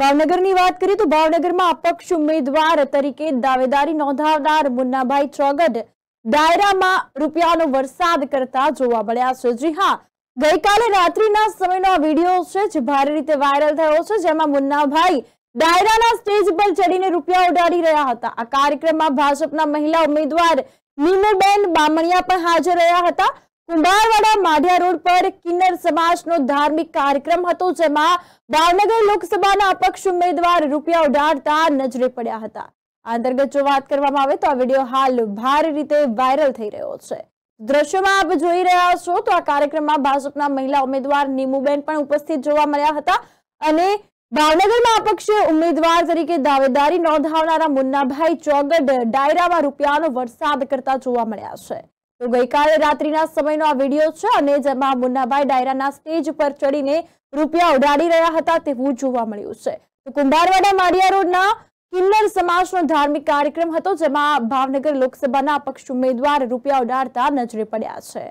ભાવનગરની વાત કરીએ તો ભાવનગરમાં અપક્ષ ઉમેદવાર તરીકે દાવેદારી નોંધાવનાર મુન્નાભાઈ ચોગડ ડાયરામાં રૂપિયાનો વરસાદ કરતા જોવા મળ્યા છે જી હા ગઈકાલે રાત્રિના સમયનો આ વિડીયો છે જે ભારે રીતે વાયરલ થયો છે જેમાં મુન્નાભાઈ ડાયરાના સ્ટેજ પર ચડીને રૂપિયા ઉડાડી રહ્યા હતા આ કાર્યક્રમમાં ભાજપના મહિલા ઉમેદવાર નીમુબેન બામણિયા પણ હાજર રહ્યા હતા કુંભારવાડા માઢિયા રોડ પર કિન્નર સમાજનો ધાર્મિક કાર્યક્રમ હતો જેમાં ભાવનગર લોકસભાના અપક્ષ ઉમેદવાર રૂપિયા ઉડાડતા નજરે પડ્યા હતા અંતર્ગત જો વાત કરવામાં આવે તો આ વિડીયો હાલ ભારે રીતે વાયરલ થઈ રહ્યો છે દ્રશ્યમાં આપ જોઈ રહ્યા છો તો આ કાર્યક્રમમાં ભાજપના મહિલા ઉમેદવાર નિમુબેન પણ ઉપસ્થિત જોવા મળ્યા હતા અને ભાવનગરમાં અપક્ષ ઉમેદવાર તરીકે દાવેદારી નોંધાવનારા મુન્નાભાઈ ચોગડ ડાયરામાં રૂપિયાનો વરસાદ કરતા જોવા મળ્યા છે તો ગઈકાલે રાત્રિના સમયનો આ વિડીયો છે અને જેમાં મુન્નાભાઈ ડાયરાના સ્ટેજ પર ચડીને રૂપિયા ઉડાડી રહ્યા હતા તેવું જોવા મળ્યું છે તો કુંભારવાડા માળિયા રોડના કિન્નર સમાજનો ધાર્મિક કાર્યક્રમ હતો જેમાં ભાવનગર લોકસભાના અપક્ષ ઉમેદવાર રૂપિયા ઉડાડતા નજરે પડ્યા છે